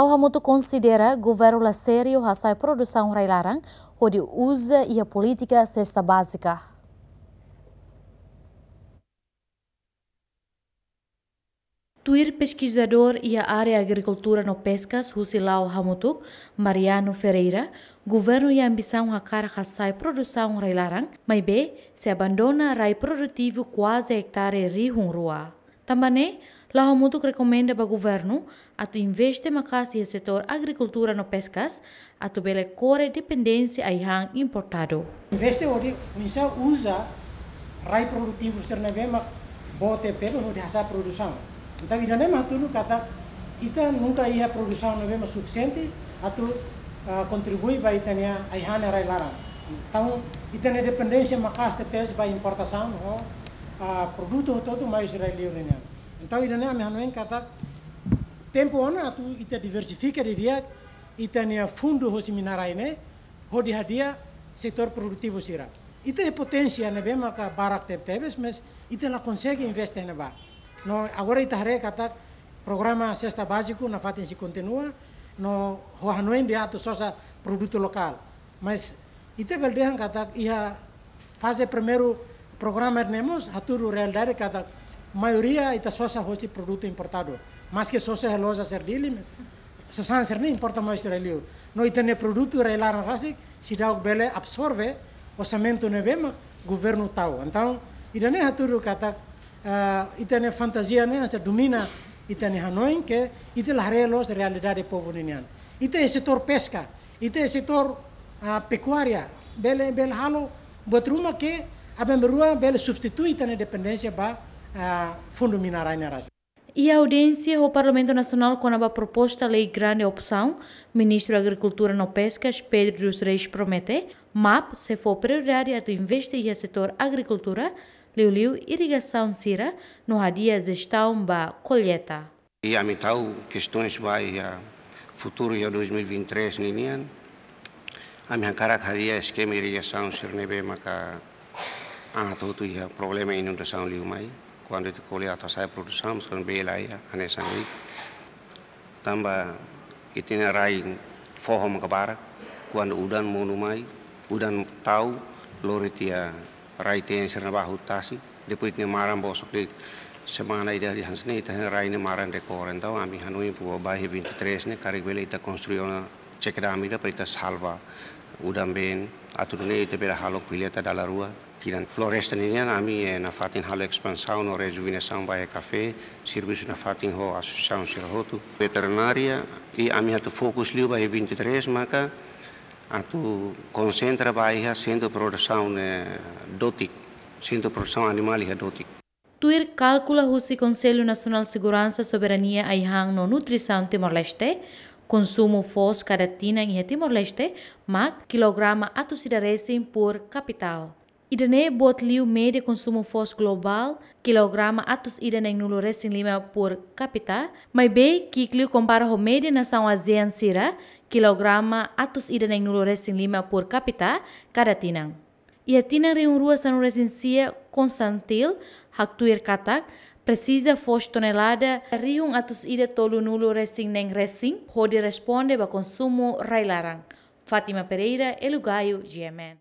Lau Hamutu considera governo la sério a produção railarang, onde usa e a política cesta básica. Tuir pesquisador e a área agricultura no pescas Husilau Hamutuk, Mariano Ferreira, governo e a ambição a carga sai produção railarang, mas se abandona rai produtivo quase hectare rua. Também lá o muito recomenda para o governo a tu investir mais e setor agricultura no pescas a tu bela core dependência a ihan importado. Investe hoje, misa usa rai produtivo ser neve mak bote pelo no de produção. Então, idane matulu tá ita nunca ia produção neve mais suficiente a tu uh, contribui para itania ihan rai larang. Então, a dependência macas pescas para importação, a produto ho todo mais israeliano então ida nea me hanoen kata tempo ona tu ita diversifica dia ita nea fundo ho seminarai ne ho hadia setor produtivo sira ita e potência ne be barak tem tebes mas ita la consegue investir ne ba no agora ita hare kata programa sexta básico na fatin se continua no ho hanoen dia tu sosa produto local mas ita beldehan kata ia fase primeiro programa a Ratur Urel que cada maioria ita sócia hoje produto importado. Mas que sócia é loja ser dilimes, se são ser nem importa mais ter ali. No itene produto relar na rasik, se dá o bele absorve o orçamento nevema, governo tal. Então, idane Ratur a uh, ah, itene fantasia né, se domina itene Hanoi que itela relos realidade povo ninian. Ite setor pesca, ite setor uh, pecuária, bele bele halo buat rumah ke a Abemberua bela substitui na dependência ba ah, fundo mineral na raça. E a audiência o Parlamento Nacional com a proposta lei grande opção, ministro da Agricultura no Pescas, Pedro dos Reis promete, MAP se for prioridade a investir setor agricultura, liu-liu irrigação cira no dia gestão ba colheita. E a mitad questões vai a futuro e a 2023 ninian, a minha cara esquema irrigação sirnebe maca Ana tutu iha ya, problema inundação liu mai, quando te colhe atrasai produsam con bela ya, Tambah itu Tamba rain, fohom kabara, Kuan udan monumai, udan tau, loritia rai yang serba bahu tasi, depois ne maran bosok de semana ida di hansne ita rai ne maran de koren tau ami hanui puo bahi binti tres ne karik bela ita construir una cekdamida pa ita salva udan ben aturne ita bela halok pilia ta dalarua Floresta a mim é na fatin hal expansão no rejuvenação vai café serviço na fatin ho associação serroto veterinária e a ami tu focus liu vai 23 maka tu concentra vai a sendo produção dotic sendo produção animal dotic Tuir calcula husi Conselho Nacional de Segurança e Soberania Aihang no Nutrição Timor-Leste consumo fos caratina em Timor-Leste, mas quilograma atusidaresim por capital. Idene bot liu media consumo fos global, kilograma atos idene yang nulu resing lima por capita, mai be ki liu compara ho media nação ASEAN sira, kilograma atos idene yang nulu resing lima por capita cada tinang. Ia tinang reung rua sanu resensia constantil, haktuir katak, precisa fos tonelada riung atos ida tolu nulo resing neng resing, hode responde ba consumo railarang. Fátima Pereira, Elugaio, GMN.